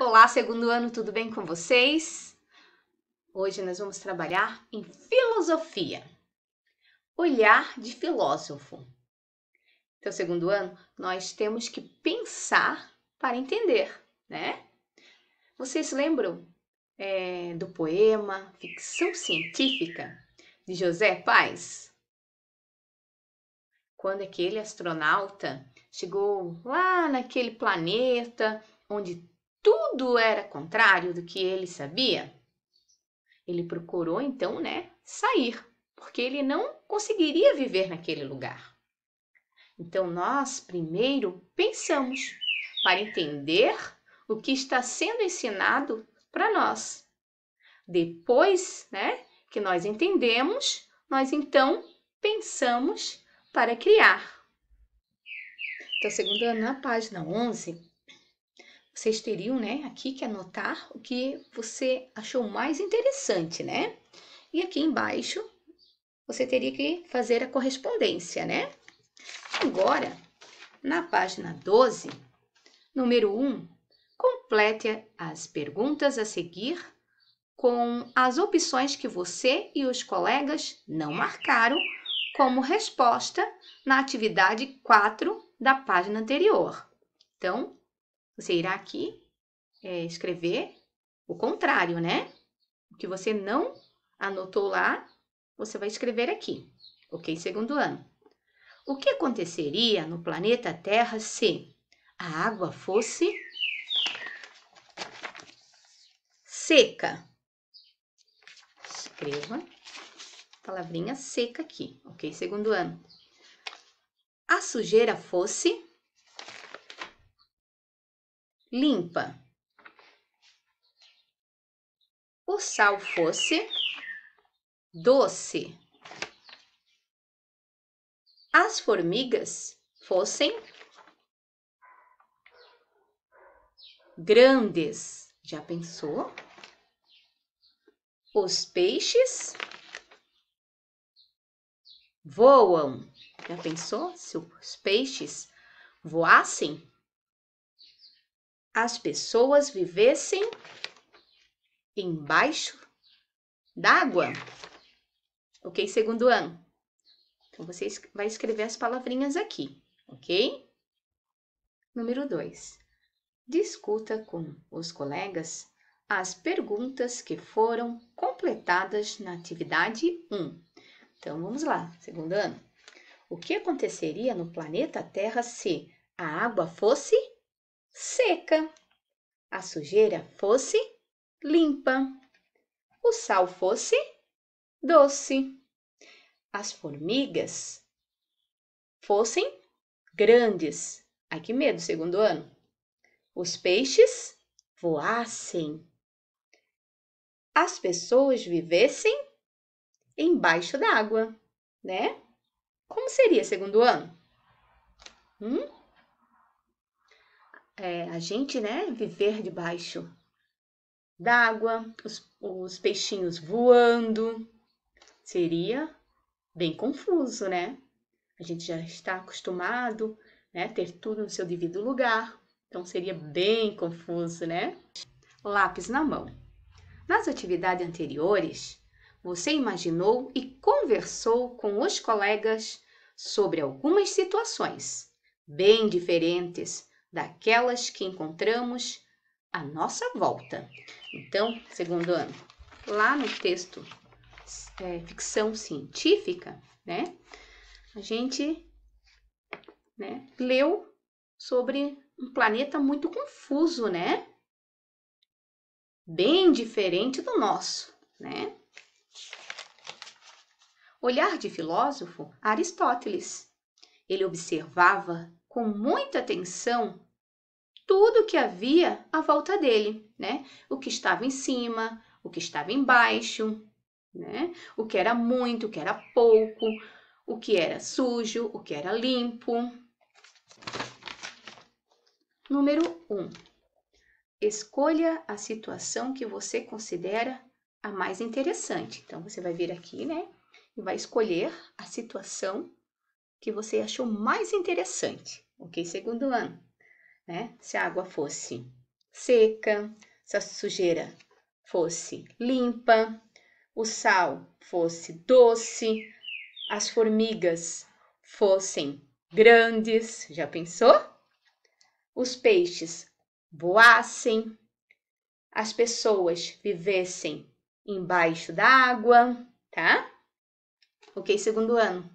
Olá, segundo ano, tudo bem com vocês? Hoje nós vamos trabalhar em filosofia. Olhar de filósofo. Então, segundo ano, nós temos que pensar para entender, né? Vocês lembram é, do poema Ficção Científica de José Paz? Quando aquele astronauta chegou lá naquele planeta onde tudo era contrário do que ele sabia, ele procurou então, né, sair, porque ele não conseguiria viver naquele lugar. Então nós primeiro pensamos para entender o que está sendo ensinado para nós. Depois, né, que nós entendemos, nós então pensamos para criar. Então, segundo na página 11, vocês teriam, né, aqui que anotar o que você achou mais interessante, né? E aqui embaixo você teria que fazer a correspondência, né? Agora, na página 12, número 1, complete as perguntas a seguir com as opções que você e os colegas não marcaram como resposta na atividade 4 da página anterior. Então, você irá aqui é, escrever o contrário, né? O que você não anotou lá, você vai escrever aqui, ok? Segundo ano. O que aconteceria no planeta Terra se a água fosse seca? Escreva palavrinha seca aqui, ok? Segundo ano. A sujeira fosse limpa. O sal fosse doce. As formigas fossem grandes. Já pensou? Os peixes voam. Já pensou se os peixes voassem? as pessoas vivessem embaixo d'água. Ok, segundo ano. Então, você vai escrever as palavrinhas aqui, ok? Número 2. Discuta com os colegas as perguntas que foram completadas na atividade 1. Um. Então, vamos lá, segundo ano. O que aconteceria no planeta Terra se a água fosse seca, a sujeira fosse limpa, o sal fosse doce, as formigas fossem grandes. Ai que medo, segundo ano. Os peixes voassem. As pessoas vivessem embaixo d'água, né? Como seria segundo ano? Hum? é, a gente, né, viver debaixo d'água, os, os peixinhos voando, seria bem confuso, né? A gente já está acostumado, né, ter tudo no seu devido lugar, então seria bem confuso, né? Lápis na mão. Nas atividades anteriores, você imaginou e conversou com os colegas sobre algumas situações bem diferentes daquelas que encontramos à nossa volta. Então, segundo ano, lá no texto é, ficção científica, né? A gente né, leu sobre um planeta muito confuso, né? Bem diferente do nosso, né? Olhar de filósofo Aristóteles. Ele observava com muita atenção tudo que havia à volta dele, né? O que estava em cima, o que estava embaixo, né? O que era muito, o que era pouco, o que era sujo, o que era limpo. Número 1. Um, escolha a situação que você considera a mais interessante. Então, você vai vir aqui, né? E vai escolher a situação que você achou mais interessante, ok? Segundo ano, né? Se a água fosse seca, se a sujeira fosse limpa, o sal fosse doce, as formigas fossem grandes, já pensou? Os peixes voassem, as pessoas vivessem embaixo da água, tá? Ok, segundo ano.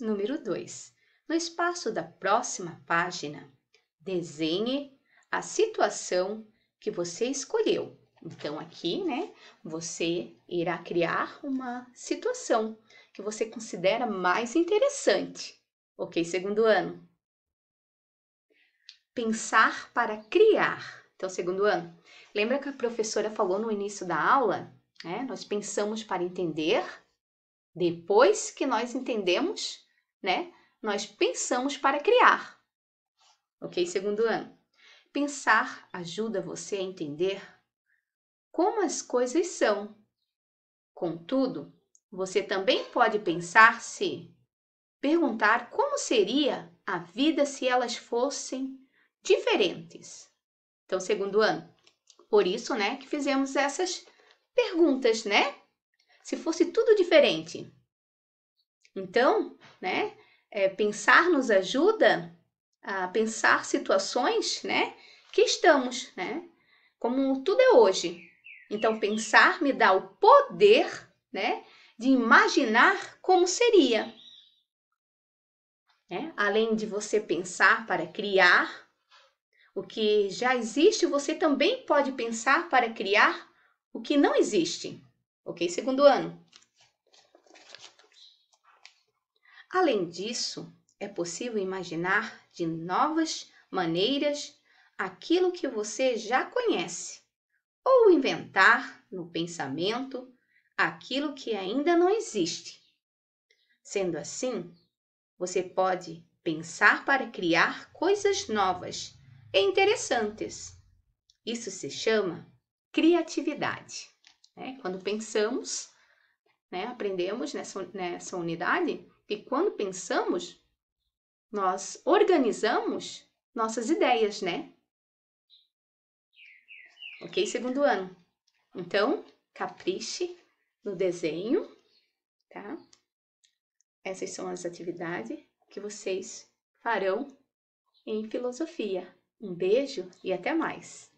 Número 2. No espaço da próxima página, desenhe a situação que você escolheu. Então, aqui, né, você irá criar uma situação que você considera mais interessante. Ok, segundo ano? Pensar para criar. Então, segundo ano, lembra que a professora falou no início da aula? Né, nós pensamos para entender, depois que nós entendemos, né? Nós pensamos para criar. Ok? Segundo ano. Pensar ajuda você a entender como as coisas são. Contudo, você também pode pensar se perguntar como seria a vida se elas fossem diferentes. Então, segundo ano. Por isso, né, que fizemos essas perguntas, né? Se fosse tudo diferente, então, né, é, pensar nos ajuda a pensar situações, né, que estamos, né, como tudo é hoje. Então, pensar me dá o poder, né, de imaginar como seria. Né? Além de você pensar para criar, o que já existe, você também pode pensar para criar o que não existe. Ok? Segundo ano. Além disso, é possível imaginar de novas maneiras aquilo que você já conhece, ou inventar no pensamento aquilo que ainda não existe. Sendo assim, você pode pensar para criar coisas novas e interessantes. Isso se chama criatividade. Né? Quando pensamos, né, aprendemos nessa, nessa unidade e quando pensamos, nós organizamos nossas ideias, né? Ok, segundo ano. Então, capriche no desenho, tá? Essas são as atividades que vocês farão em filosofia. Um beijo e até mais!